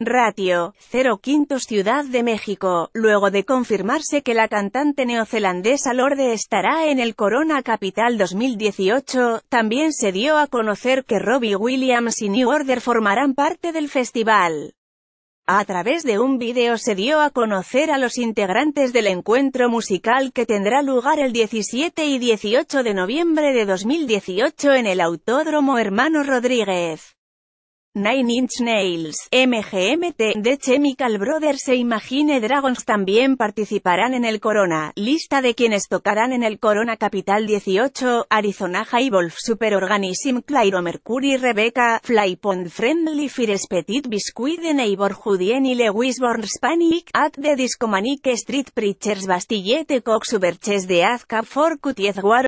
Ratio, 05 quintos Ciudad de México, luego de confirmarse que la cantante neozelandesa Lorde estará en el Corona Capital 2018, también se dio a conocer que Robbie Williams y New Order formarán parte del festival. A través de un video se dio a conocer a los integrantes del encuentro musical que tendrá lugar el 17 y 18 de noviembre de 2018 en el Autódromo Hermano Rodríguez. 9 Inch Nails, MGMT, The Chemical Brothers e Imagine Dragons también participarán en el Corona. Lista de quienes tocarán en el Corona Capital 18, Arizona High Super Organism, Clairo Mercury, Rebecca, Flypond Friendly, Fires Petit Biscuit, The Neighborhood y Lewisborn Panic, At the Discomanic Street Preachers Bastillete Cox Uberches de Azca, For Cutiez